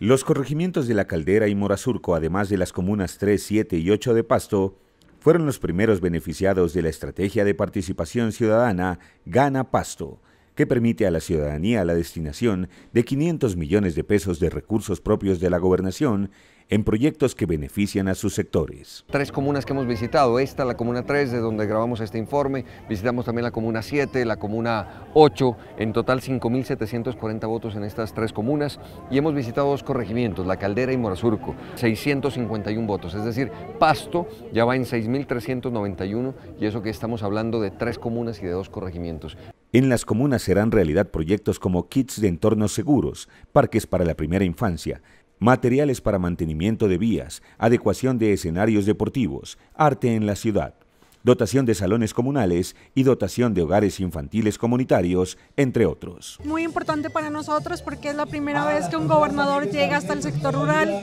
Los corregimientos de La Caldera y Morazurco, además de las comunas 3, 7 y 8 de Pasto, fueron los primeros beneficiados de la estrategia de participación ciudadana Gana Pasto, que permite a la ciudadanía la destinación de 500 millones de pesos de recursos propios de la gobernación en proyectos que benefician a sus sectores. Tres comunas que hemos visitado, esta, la comuna 3, de donde grabamos este informe, visitamos también la comuna 7, la comuna 8, en total 5.740 votos en estas tres comunas, y hemos visitado dos corregimientos, La Caldera y Morazurco, 651 votos, es decir, Pasto ya va en 6.391, y eso que estamos hablando de tres comunas y de dos corregimientos. En las comunas serán realidad proyectos como kits de entornos seguros, parques para la primera infancia, materiales para mantenimiento de vías, adecuación de escenarios deportivos, arte en la ciudad dotación de salones comunales y dotación de hogares infantiles comunitarios, entre otros. Muy importante para nosotros porque es la primera vez que un gobernador llega hasta el sector rural,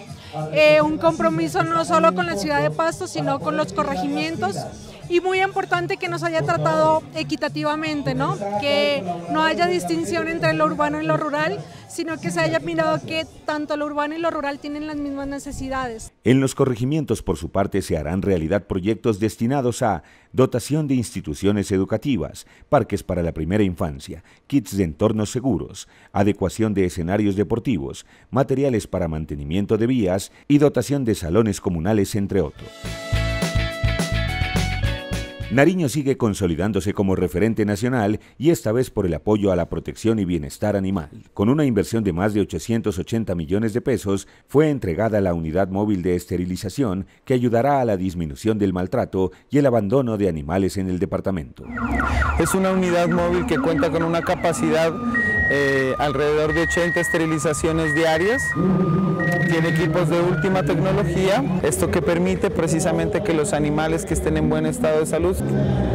eh, un compromiso no solo con la ciudad de Pasto, sino con los corregimientos y muy importante que nos haya tratado equitativamente, ¿no? que no haya distinción entre lo urbano y lo rural, sino que se haya mirado que tanto lo urbano y lo rural tienen las mismas necesidades. En los corregimientos, por su parte, se harán realidad proyectos destinados a dotación de instituciones educativas, parques para la primera infancia, kits de entornos seguros, adecuación de escenarios deportivos, materiales para mantenimiento de vías y dotación de salones comunales, entre otros. Nariño sigue consolidándose como referente nacional y esta vez por el apoyo a la protección y bienestar animal. Con una inversión de más de 880 millones de pesos, fue entregada la unidad móvil de esterilización que ayudará a la disminución del maltrato y el abandono de animales en el departamento. Es una unidad móvil que cuenta con una capacidad eh, alrededor de 80 esterilizaciones diarias tiene equipos de última tecnología, esto que permite precisamente que los animales que estén en buen estado de salud,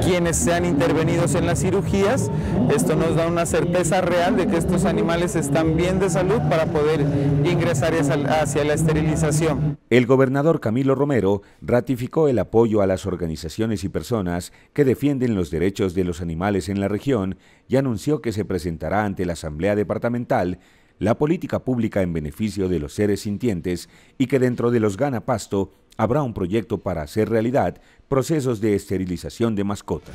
quienes sean intervenidos en las cirugías, esto nos da una certeza real de que estos animales están bien de salud para poder ingresar hacia la esterilización. El gobernador Camilo Romero ratificó el apoyo a las organizaciones y personas que defienden los derechos de los animales en la región y anunció que se presentará ante la Asamblea Departamental la política pública en beneficio de los seres sintientes y que dentro de los Gana Pasto habrá un proyecto para hacer realidad procesos de esterilización de mascotas.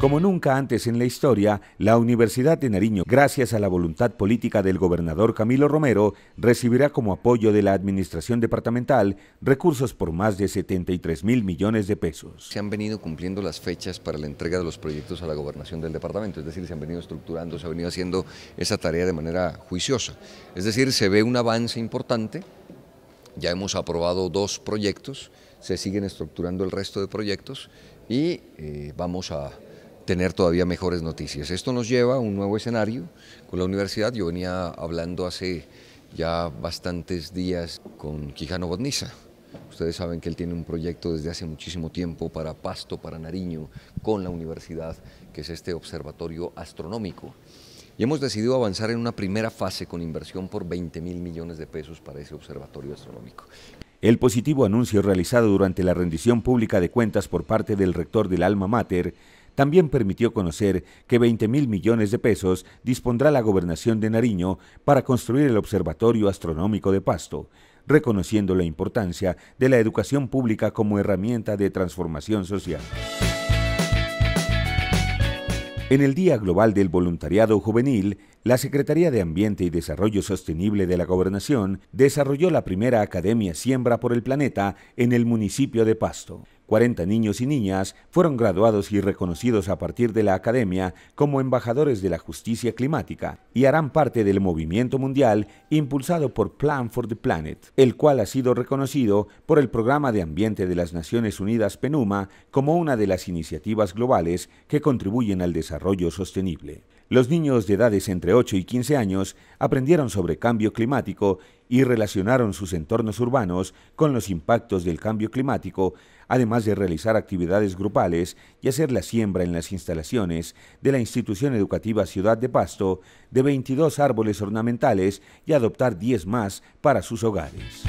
Como nunca antes en la historia, la Universidad de Nariño, gracias a la voluntad política del gobernador Camilo Romero, recibirá como apoyo de la Administración Departamental recursos por más de 73 mil millones de pesos. Se han venido cumpliendo las fechas para la entrega de los proyectos a la gobernación del departamento, es decir, se han venido estructurando, se ha venido haciendo esa tarea de manera juiciosa. Es decir, se ve un avance importante, ya hemos aprobado dos proyectos, se siguen estructurando el resto de proyectos y eh, vamos a tener todavía mejores noticias. Esto nos lleva a un nuevo escenario con la universidad. Yo venía hablando hace ya bastantes días con Quijano Botniza. Ustedes saben que él tiene un proyecto desde hace muchísimo tiempo para Pasto, para Nariño, con la universidad, que es este observatorio astronómico. Y hemos decidido avanzar en una primera fase con inversión por 20 mil millones de pesos para ese observatorio astronómico. El positivo anuncio realizado durante la rendición pública de cuentas por parte del rector del alma mater también permitió conocer que 20 mil millones de pesos dispondrá la gobernación de Nariño para construir el Observatorio Astronómico de Pasto, reconociendo la importancia de la educación pública como herramienta de transformación social. En el Día Global del Voluntariado Juvenil, la Secretaría de Ambiente y Desarrollo Sostenible de la Gobernación desarrolló la primera Academia Siembra por el Planeta en el municipio de Pasto. 40 niños y niñas fueron graduados y reconocidos a partir de la academia como embajadores de la justicia climática y harán parte del movimiento mundial impulsado por Plan for the Planet, el cual ha sido reconocido por el Programa de Ambiente de las Naciones Unidas PENUMA como una de las iniciativas globales que contribuyen al desarrollo sostenible. Los niños de edades entre 8 y 15 años aprendieron sobre cambio climático y relacionaron sus entornos urbanos con los impactos del cambio climático, además de realizar actividades grupales y hacer la siembra en las instalaciones de la institución educativa Ciudad de Pasto de 22 árboles ornamentales y adoptar 10 más para sus hogares.